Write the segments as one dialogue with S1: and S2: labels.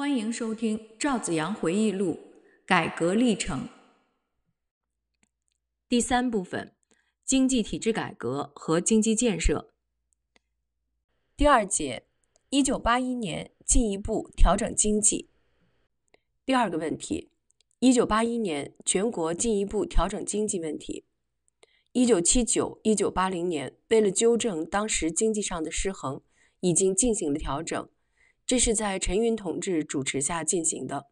S1: 欢迎收听《赵子阳回忆录：改革历程》第三部分——经济体制改革和经济建设。第二节：一九八一年进一步调整经济。第二个问题：一九八一年全国进一步调整经济问题。一九七九、一九八零年，为了纠正当时经济上的失衡，已经进行了调整。这是在陈云同志主持下进行的。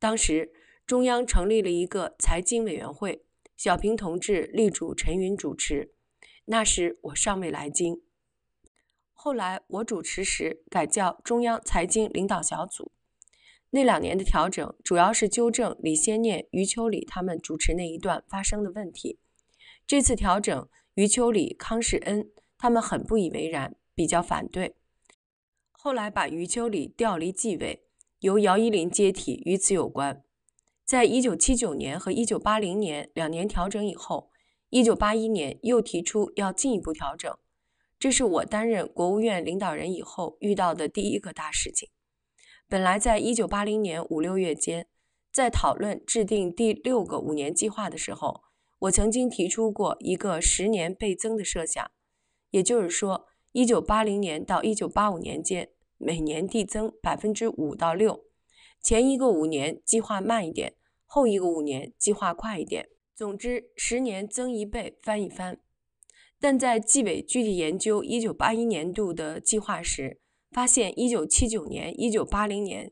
S1: 当时中央成立了一个财经委员会，小平同志力主陈云主持。那时我尚未来京。后来我主持时改叫中央财经领导小组。那两年的调整主要是纠正李先念、余秋里他们主持那一段发生的问题。这次调整，余秋里、康世恩他们很不以为然，比较反对。后来把余秋里调离纪委，由姚依林接替与此有关。在1979年和1980年两年调整以后，1981年又提出要进一步调整。这是我担任国务院领导人以后遇到的第一个大事情。本来在1980年五六月间，在讨论制定第六个五年计划的时候，我曾经提出过一个十年倍增的设想，也就是说，1980年到1985年间。每年递增百分之五到六，前一个五年计划慢一点，后一个五年计划快一点。总之，十年增一倍，翻一翻。但在纪委具体研究一九八一年度的计划时，发现一九七九年、一九八零年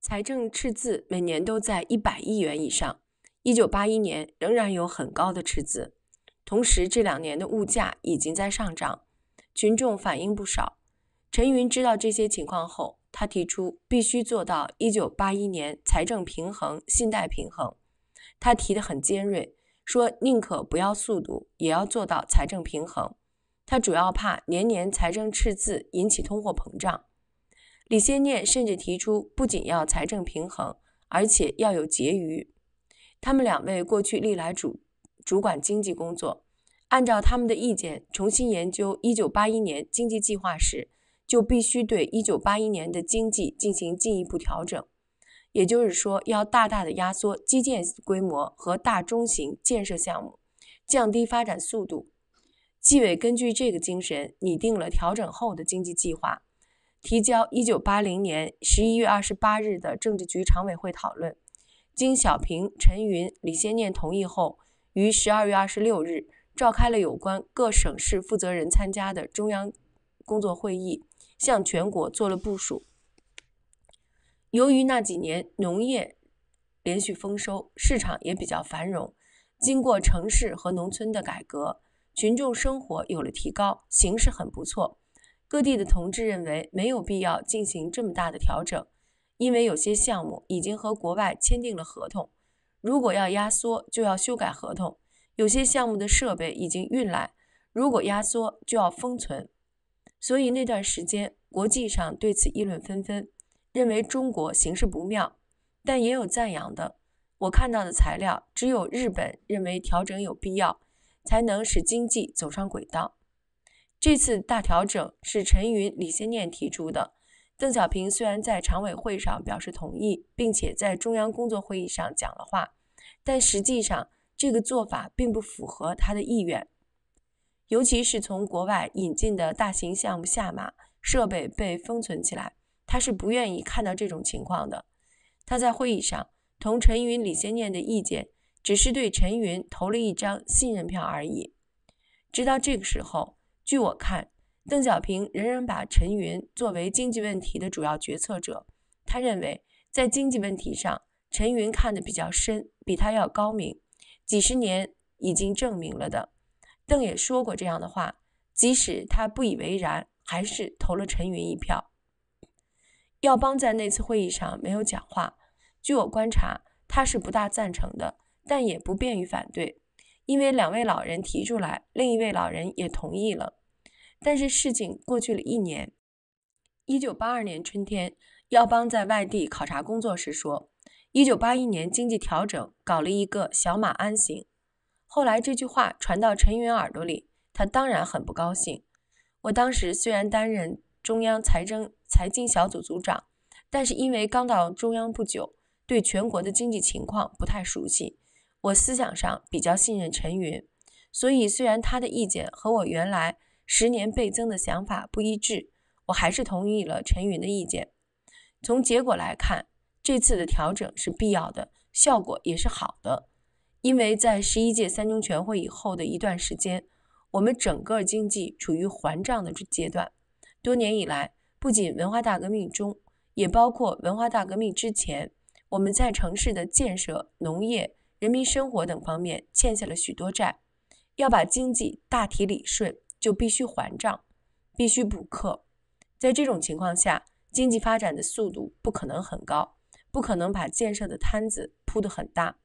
S1: 财政赤字每年都在一百亿元以上，一九八一年仍然有很高的赤字。同时，这两年的物价已经在上涨，群众反映不少。陈云知道这些情况后，他提出必须做到一九八一年财政平衡、信贷平衡。他提得很尖锐，说宁可不要速度，也要做到财政平衡。他主要怕年年财政赤字引起通货膨胀。李先念甚至提出不仅要财政平衡，而且要有结余。他们两位过去历来主主管经济工作，按照他们的意见重新研究一九八一年经济计划时。就必须对一九八一年的经济进行进一步调整，也就是说，要大大的压缩基建规模和大中型建设项目，降低发展速度。纪委根据这个精神拟定了调整后的经济计划，提交一九八零年十一月二十八日的政治局常委会讨论，经小平、陈云、李先念同意后，于十二月二十六日召开了有关各省市负责人参加的中央工作会议。向全国做了部署。由于那几年农业连续丰收，市场也比较繁荣，经过城市和农村的改革，群众生活有了提高，形势很不错。各地的同志认为没有必要进行这么大的调整，因为有些项目已经和国外签订了合同，如果要压缩，就要修改合同；有些项目的设备已经运来，如果压缩，就要封存。所以那段时间，国际上对此议论纷纷，认为中国形势不妙，但也有赞扬的。我看到的材料，只有日本认为调整有必要，才能使经济走上轨道。这次大调整是陈云、李先念提出的，邓小平虽然在常委会上表示同意，并且在中央工作会议上讲了话，但实际上这个做法并不符合他的意愿。尤其是从国外引进的大型项目下马，设备被封存起来，他是不愿意看到这种情况的。他在会议上同陈云、李先念的意见，只是对陈云投了一张信任票而已。直到这个时候，据我看，邓小平仍然把陈云作为经济问题的主要决策者。他认为，在经济问题上，陈云看得比较深，比他要高明。几十年已经证明了的。邓也说过这样的话，即使他不以为然，还是投了陈云一票。耀邦在那次会议上没有讲话，据我观察，他是不大赞成的，但也不便于反对，因为两位老人提出来，另一位老人也同意了。但是事情过去了一年，一九八二年春天，耀邦在外地考察工作时说，一九八一年经济调整搞了一个小马鞍形。后来这句话传到陈云耳朵里，他当然很不高兴。我当时虽然担任中央财政财经小组组长，但是因为刚到中央不久，对全国的经济情况不太熟悉。我思想上比较信任陈云，所以虽然他的意见和我原来十年倍增的想法不一致，我还是同意了陈云的意见。从结果来看，这次的调整是必要的，效果也是好的。因为在十一届三中全会以后的一段时间，我们整个经济处于还账的阶段。多年以来，不仅文化大革命中，也包括文化大革命之前，我们在城市的建设、农业、人民生活等方面欠下了许多债。要把经济大体理顺，就必须还账，必须补课。在这种情况下，经济发展的速度不可能很高，不可能把建设的摊子铺得很大。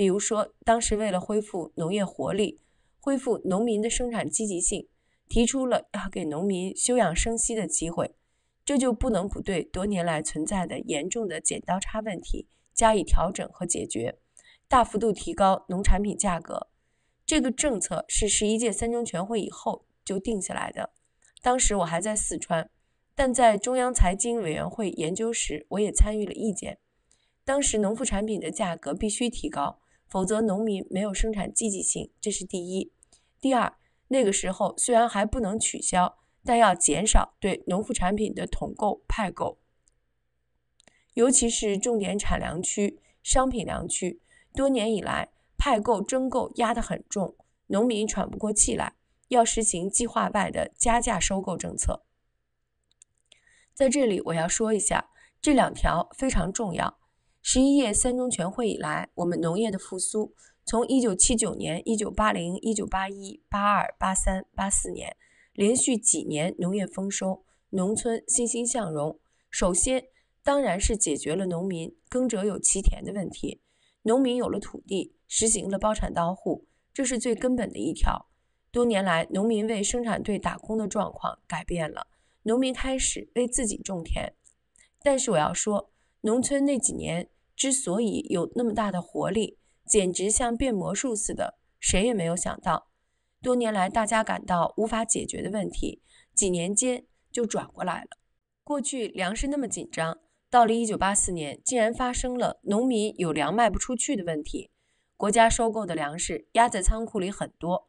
S1: 比如说，当时为了恢复农业活力，恢复农民的生产积极性，提出了要给农民休养生息的机会，这就不能不对多年来存在的严重的剪刀差问题加以调整和解决，大幅度提高农产品价格。这个政策是十一届三中全会以后就定下来的，当时我还在四川，但在中央财经委员会研究时，我也参与了意见。当时农副产品的价格必须提高。否则，农民没有生产积极性，这是第一。第二，那个时候虽然还不能取消，但要减少对农副产品的统购派购，尤其是重点产粮区、商品粮区，多年以来派购征购压得很重，农民喘不过气来。要实行计划外的加价收购政策。在这里，我要说一下，这两条非常重要。十一届三中全会以来，我们农业的复苏，从一九七九年、一九八零、一九八一、八二、八三、八四年，连续几年农业丰收，农村欣欣向荣。首先，当然是解决了农民耕者有其田的问题，农民有了土地，实行了包产到户，这是最根本的一条。多年来，农民为生产队打工的状况改变了，农民开始为自己种田。但是我要说。农村那几年之所以有那么大的活力，简直像变魔术似的，谁也没有想到，多年来大家感到无法解决的问题，几年间就转过来了。过去粮食那么紧张，到了一九八四年，竟然发生了农民有粮卖不出去的问题，国家收购的粮食压在仓库里很多。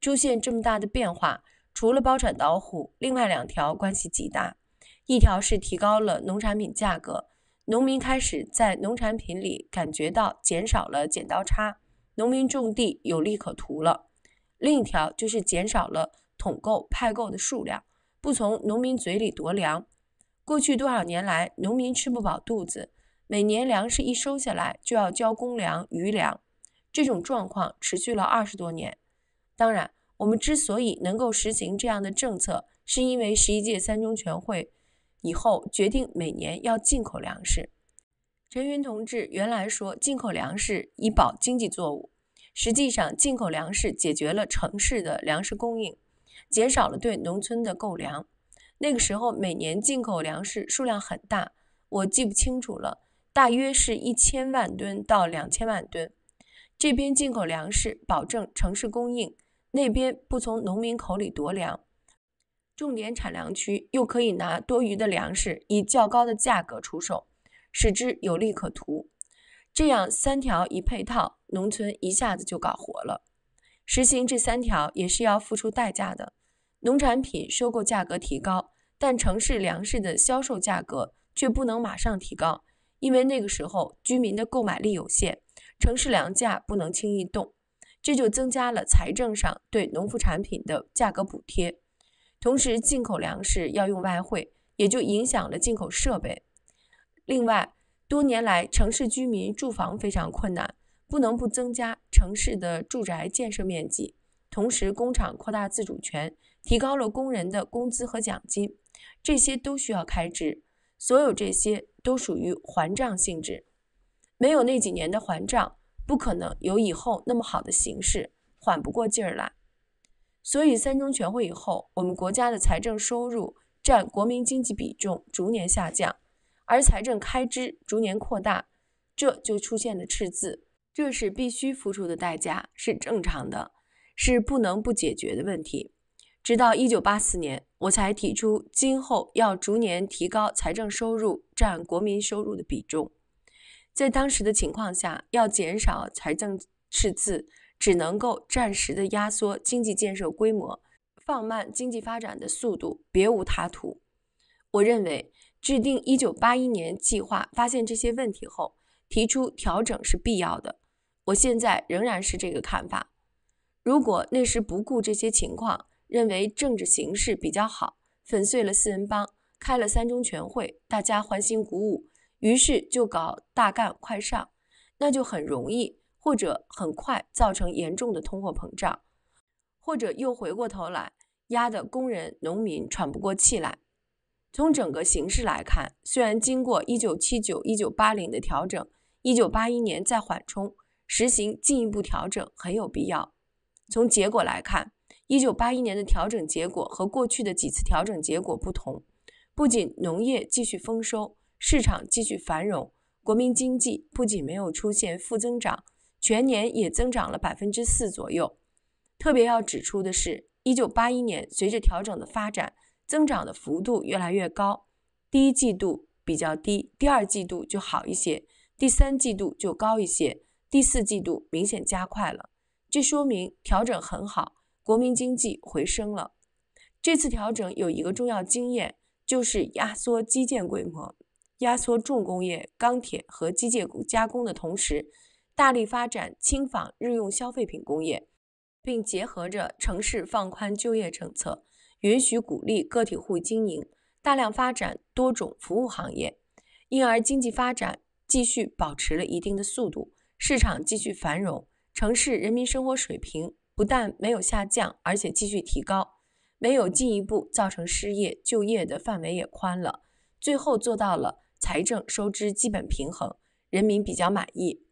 S1: 出现这么大的变化，除了包产到户，另外两条关系极大，一条是提高了农产品价格。农民开始在农产品里感觉到减少了剪刀差，农民种地有利可图了。另一条就是减少了统购派购的数量，不从农民嘴里夺粮。过去多少年来，农民吃不饱肚子，每年粮食一收下来就要交公粮、余粮，这种状况持续了二十多年。当然，我们之所以能够实行这样的政策，是因为十一届三中全会。以后决定每年要进口粮食。陈云同志原来说进口粮食以保经济作物，实际上进口粮食解决了城市的粮食供应，减少了对农村的购粮。那个时候每年进口粮食数量很大，我记不清楚了，大约是一千万吨到两千万吨。这边进口粮食保证城市供应，那边不从农民口里夺粮。重点产粮区又可以拿多余的粮食以较高的价格出售，使之有利可图。这样三条一配套，农村一下子就搞活了。实行这三条也是要付出代价的，农产品收购价格提高，但城市粮食的销售价格却不能马上提高，因为那个时候居民的购买力有限，城市粮价不能轻易动，这就增加了财政上对农副产品的价格补贴。同时，进口粮食要用外汇，也就影响了进口设备。另外，多年来城市居民住房非常困难，不能不增加城市的住宅建设面积。同时，工厂扩大自主权，提高了工人的工资和奖金，这些都需要开支。所有这些都属于还账性质。没有那几年的还账，不可能有以后那么好的形势，缓不过劲儿来。所以，三中全会以后，我们国家的财政收入占国民经济比重逐年下降，而财政开支逐年扩大，这就出现了赤字。这是必须付出的代价，是正常的，是不能不解决的问题。直到1984年，我才提出今后要逐年提高财政收入占国民收入的比重。在当时的情况下，要减少财政赤字。只能够暂时的压缩经济建设规模，放慢经济发展的速度，别无他途。我认为制定一九八一年计划发现这些问题后，提出调整是必要的。我现在仍然是这个看法。如果那时不顾这些情况，认为政治形势比较好，粉碎了四人帮，开了三中全会，大家欢欣鼓舞，于是就搞大干快上，那就很容易。或者很快造成严重的通货膨胀，或者又回过头来压得工人、农民喘不过气来。从整个形势来看，虽然经过一九七九、一九八零的调整，一九八一年再缓冲，实行进一步调整很有必要。从结果来看，一九八一年的调整结果和过去的几次调整结果不同，不仅农业继续丰收，市场继续繁荣，国民经济不仅没有出现负增长。全年也增长了百分之四左右。特别要指出的是，一九八一年随着调整的发展，增长的幅度越来越高。第一季度比较低，第二季度就好一些，第三季度就高一些，第四季度明显加快了。这说明调整很好，国民经济回升了。这次调整有一个重要经验，就是压缩基建规模，压缩重工业、钢铁和机械加工的同时。大力发展轻纺日用消费品工业，并结合着城市放宽就业政策，允许鼓励个体户经营，大量发展多种服务行业，因而经济发展继续保持了一定的速度，市场继续繁荣，城市人民生活水平不但没有下降，而且继续提高，没有进一步造成失业，就业的范围也宽了，最后做到了财政收支基本平衡，人民比较满意。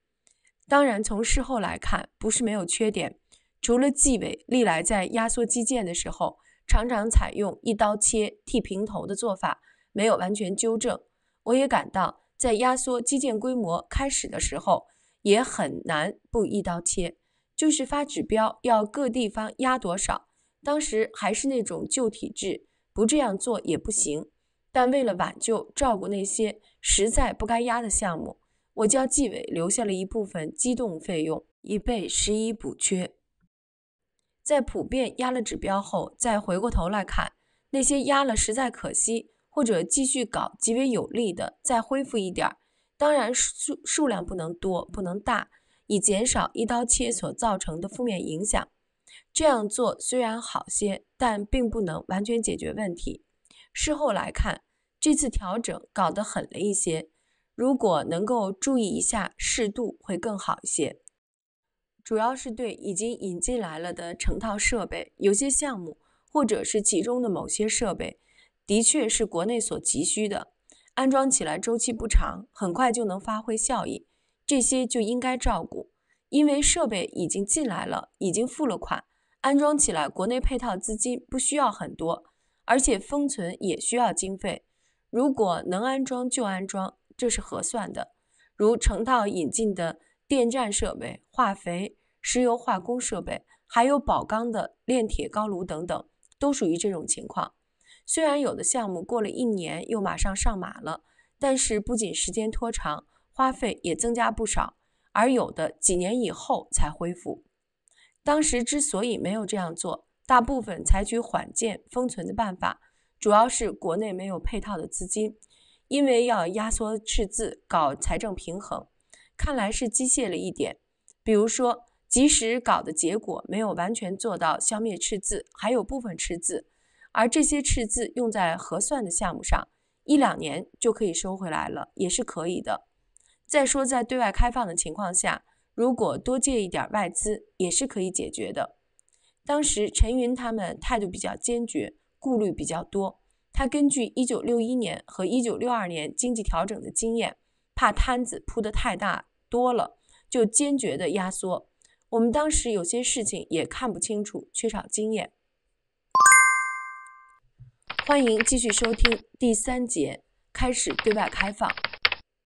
S1: 当然，从事后来看，不是没有缺点。除了纪委历来在压缩基建的时候，常常采用一刀切剃平头的做法，没有完全纠正。我也感到，在压缩基建规模开始的时候，也很难不一刀切，就是发指标要各地方压多少。当时还是那种旧体制，不这样做也不行。但为了挽救照顾那些实在不该压的项目。我叫纪委留下了一部分机动费用，以备十一补缺。在普遍压了指标后，再回过头来看，那些压了实在可惜，或者继续搞极为有利的，再恢复一点儿。当然数数量不能多，不能大，以减少一刀切所造成的负面影响。这样做虽然好些，但并不能完全解决问题。事后来看，这次调整搞得狠了一些。如果能够注意一下适度，会更好一些。主要是对已经引进来了的成套设备，有些项目或者是其中的某些设备，的确是国内所急需的，安装起来周期不长，很快就能发挥效益，这些就应该照顾，因为设备已经进来了，已经付了款，安装起来国内配套资金不需要很多，而且封存也需要经费，如果能安装就安装。这是合算的，如成套引进的电站设备、化肥、石油化工设备，还有宝钢的炼铁高炉等等，都属于这种情况。虽然有的项目过了一年又马上上马了，但是不仅时间拖长，花费也增加不少；而有的几年以后才恢复。当时之所以没有这样做，大部分采取缓建封存的办法，主要是国内没有配套的资金。因为要压缩赤字，搞财政平衡，看来是机械了一点。比如说，即使搞的结果没有完全做到消灭赤字，还有部分赤字，而这些赤字用在核算的项目上，一两年就可以收回来了，也是可以的。再说，在对外开放的情况下，如果多借一点外资，也是可以解决的。当时陈云他们态度比较坚决，顾虑比较多。他根据一九六一年和一九六二年经济调整的经验，怕摊子铺得太大多了，就坚决的压缩。我们当时有些事情也看不清楚，缺少经验。欢迎继续收听第三节，开始对外开放。